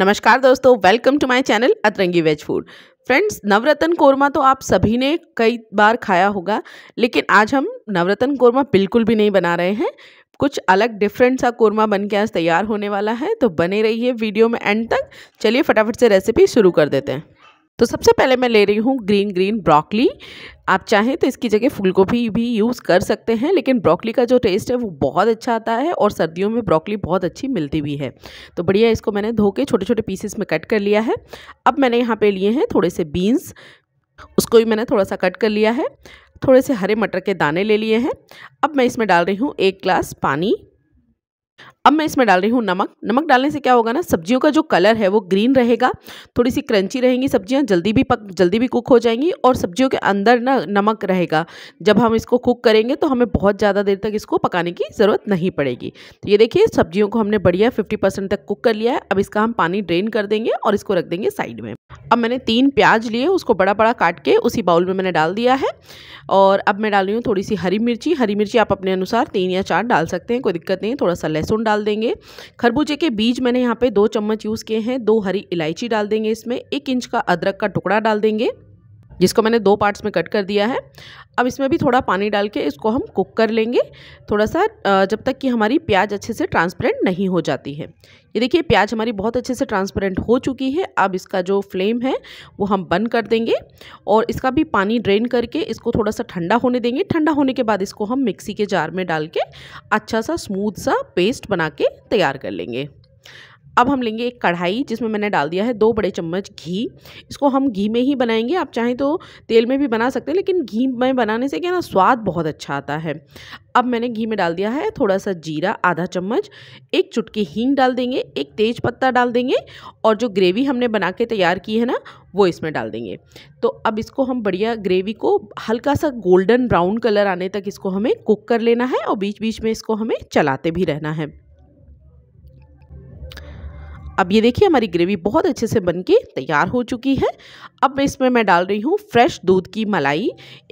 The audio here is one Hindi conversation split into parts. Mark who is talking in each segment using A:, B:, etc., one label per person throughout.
A: नमस्कार दोस्तों welcome to my channel Atrangi veg food friends navratan korma तो आप सभी ने कई बार खाया होगा लेकिन आज हम नवरत्न कोरमा बिल्कुल भी नहीं बना रहे हैं कुछ अलग डिफरेंट सा कोरमा बन के आज तैयार होने वाला है तो बने रहिए वीडियो में एंड तक चलिए फटाफट से रेसिपी शुरू कर देते हैं तो सबसे पहले मैं ले रही हूँ ग्रीन ग्रीन ब्रॉकली आप चाहें तो इसकी जगह फूलगोभी भी यूज़ कर सकते हैं लेकिन ब्रॉकली का जो टेस्ट है वो बहुत अच्छा आता है और सर्दियों में ब्रॉकली बहुत अच्छी मिलती भी है तो बढ़िया इसको मैंने धो के छोटे छोटे पीसेस में कट कर लिया है अब मैंने यहाँ पे लिए हैं थोड़े से बीन्स उसको भी मैंने थोड़ा सा कट कर लिया है थोड़े से हरे मटर के दाने ले लिए हैं अब मैं इसमें डाल रही हूँ एक ग्लास पानी अब मैं इसमें डाल रही हूँ नमक नमक डालने से क्या होगा ना सब्जियों का जो कलर है वो ग्रीन रहेगा थोड़ी सी क्रंची रहेंगी सब्जियाँ जल्दी भी पक जल्दी भी कुक हो जाएंगी और सब्जियों के अंदर ना नमक रहेगा जब हम इसको कुक करेंगे तो हमें बहुत ज़्यादा देर तक इसको पकाने की ज़रूरत नहीं पड़ेगी तो ये देखिए सब्जियों को हमने बढ़िया फिफ्टी तक कुक कर लिया है अब इसका हम पानी ड्रेन कर देंगे और इसको रख देंगे साइड में अब मैंने तीन प्याज लिए उसको बड़ा बड़ा काट के उसी बाउल में मैंने डाल दिया है और अब मैं डाल रही हूँ थोड़ी सी हरी मिर्ची हरी मिर्ची आप अपने अनुसार तीन या चार डाल सकते हैं कोई दिक्कत नहीं थोड़ा सा लहसुन डाल देंगे खरबूजे के बीज मैंने यहाँ पे दो चम्मच यूज़ किए हैं दो हरी इलायची डाल देंगे इसमें एक इंच का अदरक का टुकड़ा डाल देंगे जिसको मैंने दो पार्ट्स में कट कर दिया है अब इसमें भी थोड़ा पानी डाल के इसको हम कुक कर लेंगे थोड़ा सा जब तक कि हमारी प्याज अच्छे से ट्रांसपेरेंट नहीं हो जाती है ये देखिए प्याज हमारी बहुत अच्छे से ट्रांसपेरेंट हो चुकी है अब इसका जो फ्लेम है वो हम बंद कर देंगे और इसका भी पानी ड्रेन करके इसको थोड़ा सा ठंडा होने देंगे ठंडा होने के बाद इसको हम मिक्सी के जार में डाल के अच्छा सा स्मूथ सा पेस्ट बना के तैयार कर लेंगे अब हम लेंगे एक कढ़ाई जिसमें मैंने डाल दिया है दो बड़े चम्मच घी इसको हम घी में ही बनाएंगे आप चाहें तो तेल में भी बना सकते हैं लेकिन घी में बनाने से क्या ना स्वाद बहुत अच्छा आता है अब मैंने घी में डाल दिया है थोड़ा सा जीरा आधा चम्मच एक चुटकी हींग डाल देंगे एक तेज पत्ता डाल देंगे और जो ग्रेवी हमने बना के तैयार की है ना वो इसमें डाल देंगे तो अब इसको हम बढ़िया ग्रेवी को हल्का सा गोल्डन ब्राउन कलर आने तक इसको हमें कुक कर लेना है और बीच बीच में इसको हमें चलाते भी रहना है अब ये देखिए हमारी ग्रेवी बहुत अच्छे से बन के तैयार हो चुकी है अब इसमें मैं डाल रही हूँ फ्रेश दूध की मलाई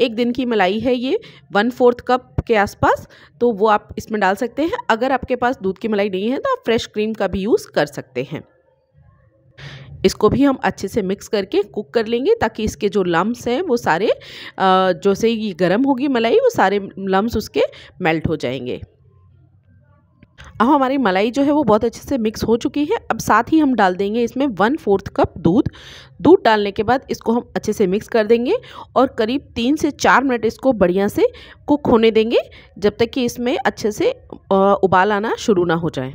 A: एक दिन की मलाई है ये वन फोर्थ कप के आसपास तो वो आप इसमें डाल सकते हैं अगर आपके पास दूध की मलाई नहीं है तो आप फ्रेश क्रीम का भी यूज़ कर सकते हैं इसको भी हम अच्छे से मिक्स करके कुक कर लेंगे ताकि इसके जो लम्स हैं वो सारे जैसे ये गर्म होगी मलाई वो सारे लम्स उसके मेल्ट हो जाएंगे अब हमारी मलाई जो है वो बहुत अच्छे से मिक्स हो चुकी है अब साथ ही हम डाल देंगे इसमें वन फोर्थ कप दूध दूध डालने के बाद इसको हम अच्छे से मिक्स कर देंगे और करीब तीन से चार मिनट इसको बढ़िया से कुक होने देंगे जब तक कि इसमें अच्छे से उबाल आना शुरू ना हो जाए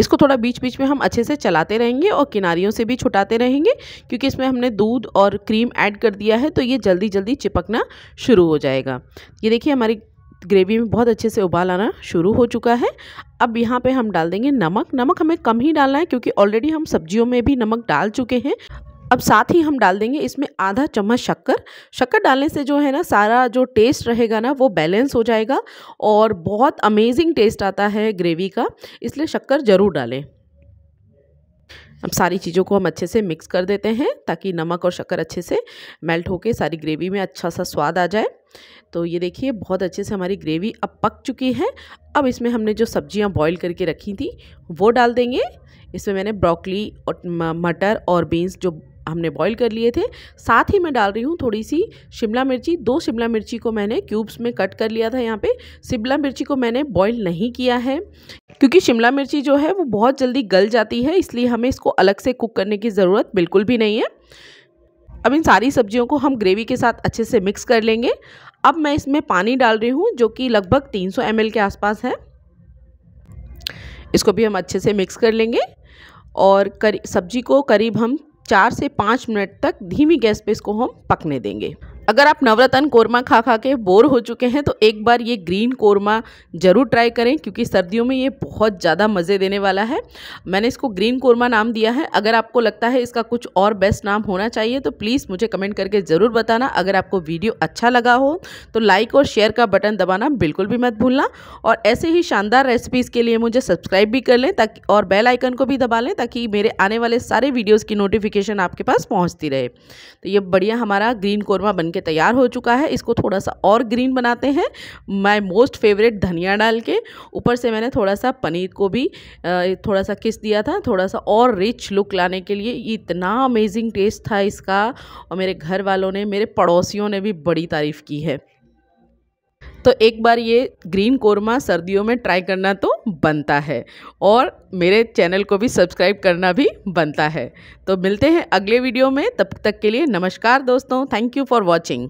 A: इसको थोड़ा बीच बीच में हम अच्छे से चलाते रहेंगे और किनारियों से भी छुटाते रहेंगे क्योंकि इसमें हमने दूध और क्रीम ऐड कर दिया है तो ये जल्दी जल्दी चिपकना शुरू हो जाएगा ये देखिए हमारी ग्रेवी में बहुत अच्छे से उबाल आना शुरू हो चुका है अब यहाँ पे हम डाल देंगे नमक नमक हमें कम ही डालना है क्योंकि ऑलरेडी हम सब्जियों में भी नमक डाल चुके हैं अब साथ ही हम डाल देंगे इसमें आधा चम्मच शक्कर शक्कर डालने से जो है ना सारा जो टेस्ट रहेगा ना वो बैलेंस हो जाएगा और बहुत अमेजिंग टेस्ट आता है ग्रेवी का इसलिए शक्कर ज़रूर डालें अब सारी चीज़ों को हम अच्छे से मिक्स कर देते हैं ताकि नमक और शक्कर अच्छे से मेल्ट होके सारी ग्रेवी में अच्छा सा स्वाद आ जाए तो ये देखिए बहुत अच्छे से हमारी ग्रेवी अब पक चुकी है अब इसमें हमने जो सब्जियां बॉईल करके रखी थी वो डाल देंगे इसमें मैंने ब्रोकली और मटर और बीन्स जो हमने बॉईल कर लिए थे साथ ही मैं डाल रही हूँ थोड़ी सी शिमला मिर्ची दो शिमला मिर्ची को मैंने क्यूब्स में कट कर लिया था यहाँ पे शिमला मिर्ची को मैंने बॉईल नहीं किया है क्योंकि शिमला मिर्ची जो है वो बहुत जल्दी गल जाती है इसलिए हमें इसको अलग से कुक करने की ज़रूरत बिल्कुल भी नहीं है अब इन सारी सब्जियों को हम ग्रेवी के साथ अच्छे से मिक्स कर लेंगे अब मैं इसमें पानी डाल रही हूँ जो कि लगभग 300 सौ के आसपास है इसको भी हम अच्छे से मिक्स कर लेंगे और करी सब्जी को करीब हम चार से पाँच मिनट तक धीमी गैस पे इसको हम पकने देंगे अगर आप नवरत्न कोरमा खा खा के बोर हो चुके हैं तो एक बार ये ग्रीन कोरमा ज़रूर ट्राई करें क्योंकि सर्दियों में ये बहुत ज़्यादा मज़े देने वाला है मैंने इसको ग्रीन कोरमा नाम दिया है अगर आपको लगता है इसका कुछ और बेस्ट नाम होना चाहिए तो प्लीज़ मुझे कमेंट करके ज़रूर बताना अगर आपको वीडियो अच्छा लगा हो तो लाइक और शेयर का बटन दबाना बिल्कुल भी मत भूलना और ऐसे ही शानदार रेसिपीज़ के लिए मुझे सब्सक्राइब भी कर लें ताकि और बेल आइकन को भी दबा लें ताकि मेरे आने वाले सारे वीडियोज़ की नोटिफिकेशन आपके पास पहुँचती रहे तो ये बढ़िया हमारा ग्रीन कोरमा बनकर बनके तैयार हो चुका है इसको थोड़ा सा और ग्रीन बनाते हैं माई मोस्ट फेवरेट धनिया डाल के ऊपर से मैंने थोड़ा सा पनीर को भी थोड़ा सा किस दिया था थोड़ा सा और रिच लुक लाने के लिए इतना अमेजिंग टेस्ट था इसका और मेरे घर वालों ने मेरे पड़ोसियों ने भी बड़ी तारीफ़ की है तो एक बार ये ग्रीन कोरमा सर्दियों में ट्राई करना तो बनता है और मेरे चैनल को भी सब्सक्राइब करना भी बनता है तो मिलते हैं अगले वीडियो में तब तक के लिए नमस्कार दोस्तों थैंक यू फॉर वॉचिंग